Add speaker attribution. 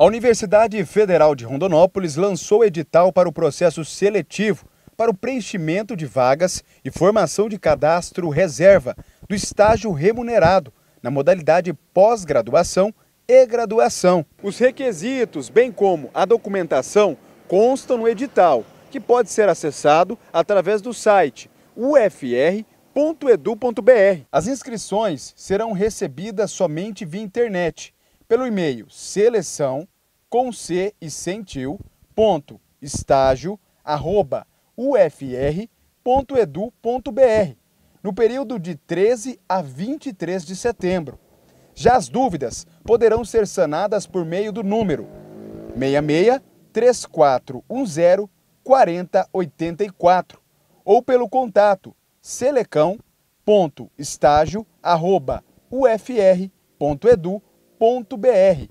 Speaker 1: A Universidade Federal de Rondonópolis lançou edital para o processo seletivo para o preenchimento de vagas e formação de cadastro reserva do estágio remunerado na modalidade pós-graduação e graduação. Os requisitos, bem como a documentação, constam no edital, que pode ser acessado através do site ufr.edu.br. As inscrições serão recebidas somente via internet pelo e-mail seleção com c e sentiu ponto estágio arroba ufr.edu.br no período de 13 a 23 de setembro. Já as dúvidas poderão ser sanadas por meio do número 66 3410 4084 ou pelo contato selecão.estágio.ufr.edu.br www.ecoagro.br.